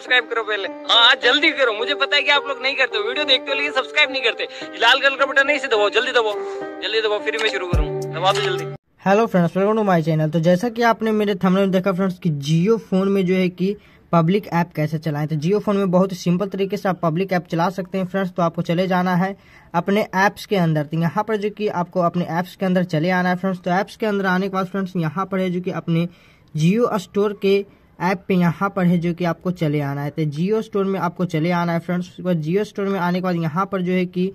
subscribe करो पहले हाँ जल्दी करो मुझे पता है कि आप लोग नहीं करते वीडियो देखते हो लेकिन सब्सक्राइब नहीं करते लाल कलर का बटन नहीं से दबाओ जल्दी दबाओ जल्दी दबाओ फिर मैं शुरू करूँ दबा दो जल्दी hello friends welcome to my channel तो जैसा कि आपने मेरे थंबनेल में देखा फ्रेंड्स कि जियो फोन में जो है कि पब्लिक ऐप कैसे चलाएं तो जियो फोन में बहुत ही सिंपल तरीके से आप पब्लिक ऐप चला सकते हैं फ्रेंड्स तो आपको चले जाना है अपने ऐप्स के अंदर तो यहां पर जो कि आपको अपने ऐप्स के अंदर चले आना है फ्रेंड्स तो ऐप्स के अंदर आने के बाद फ्रेंड्स यहाँ पर है जो कि अपने जियो स्टोर के ऐप पे यहाँ पर है जो कि आपको चले आना है तो जियो स्टोर में आपको चले आना है फ्रेंड्स उसके बाद जियो स्टोर में आने के बाद यहाँ पर जो है कि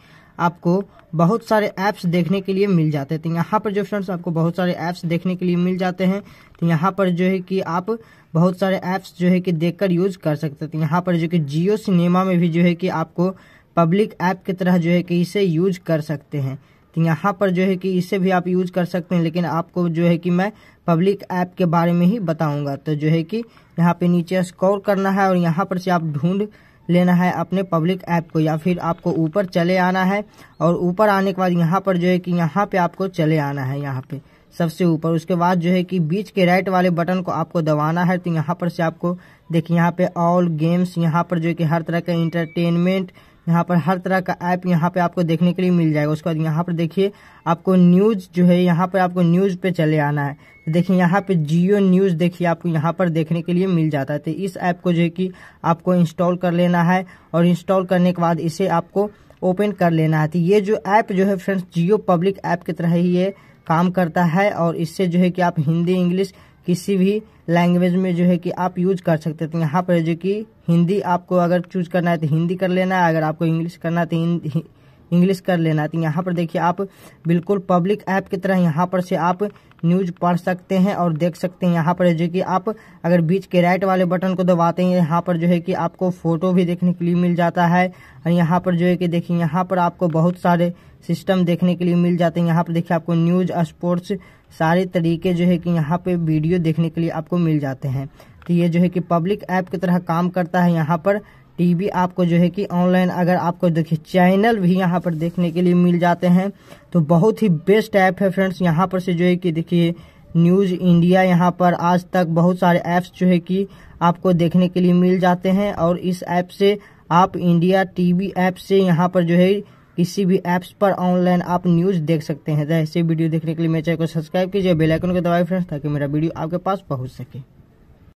आपको बहुत सारे ऐप्स देखने के लिए मिल जाते हैं तो यहाँ पर जो फ्रेंड्स आपको बहुत सारे ऐप्स देखने के लिए मिल जाते हैं तो यहाँ पर जो है कि आप बहुत सारे ऐप्स जो है कि देखकर यूज कर सकते हैं तो यहाँ पर जो कि जियो सिनेमा में भी जो है कि आपको पब्लिक ऐप की तरह जो है कि इसे यूज कर सकते हैं तो यहाँ पर जो है कि इसे भी आप यूज कर सकते हैं लेकिन आपको जो है कि मैं पब्लिक ऐप के बारे में ही बताऊंगा तो जो है कि यहाँ पे नीचे स्कोर करना है और यहाँ पर से आप ढूंढ लेना है अपने पब्लिक ऐप को या फिर आपको ऊपर चले आना है और ऊपर आने के बाद यहाँ पर जो है कि यहाँ पे आपको चले आना है यहाँ पे सबसे ऊपर उसके बाद जो है कि बीच के राइट वाले बटन को आपको दबाना है तो यहाँ पर से आपको देखिए यहाँ पे ऑल गेम्स यहाँ पर जो है कि हर तरह का इंटरटेनमेंट यहाँ पर हर तरह का ऐप यहाँ पे आपको देखने के लिए मिल जाएगा उसके बाद यहाँ पर देखिए आपको न्यूज़ जो है यहाँ पर आपको न्यूज़ पे चले आना है तो देखिए यहाँ पे जियो न्यूज़ देखिए आपको यहाँ पर देखने के लिए मिल जाता है तो इस ऐप को जो है कि आपको इंस्टॉल कर लेना है और इंस्टॉल करने के बाद इसे आपको ओपन कर लेना है तो ये जो ऐप जो है फ्रेंड्स जियो पब्लिक ऐप की तरह ही ये काम करता है और इससे जो है कि आप हिंदी इंग्लिश किसी भी लैंग्वेज में जो है कि आप यूज कर सकते थे तो यहाँ पर जो कि हिंदी आपको अगर चूज करना है तो हिंदी कर लेना है अगर आपको इंग्लिश करना है तो इंग्लिश कर लेना तो यहाँ पर देखिए आप बिल्कुल पब्लिक ऐप की तरह यहाँ पर से आप न्यूज पढ़ सकते हैं और देख सकते हैं यहाँ पर जो कि आप अगर बीच के राइट वाले बटन को दबाते हैं यहाँ पर जो है कि आपको फोटो भी देखने के लिए मिल जाता है और यहाँ पर जो है कि देखिए यहाँ पर आपको बहुत सारे सिस्टम देखने के लिए मिल जाते हैं यहाँ पर देखिए आपको न्यूज स्पोर्ट्स सारे तरीके जो है कि यहाँ पे वीडियो देखने के लिए आपको मिल जाते हैं तो ये जो है कि पब्लिक ऐप की तरह काम करता है यहाँ पर टीवी आपको जो है कि ऑनलाइन अगर आपको देखिए चैनल भी यहाँ पर देखने के लिए मिल जाते हैं तो बहुत ही बेस्ट ऐप है फ्रेंड्स यहाँ पर से जो है कि देखिए न्यूज़ इंडिया यहाँ पर आज तक बहुत सारे ऐप्स जो है कि आपको देखने के लिए मिल जाते हैं और इस ऐप से आप इंडिया टीवी ऐप से यहाँ पर जो है किसी भी ऐप्स पर ऑनलाइन आप न्यूज़ देख सकते हैं तो ऐसे वीडियो देखने के लिए मेरे चैनल को सब्सक्राइब कीजिए बेल आइकन को दबाए फ्रेंड्स ताकि मेरा वीडियो आपके पास पहुंच सके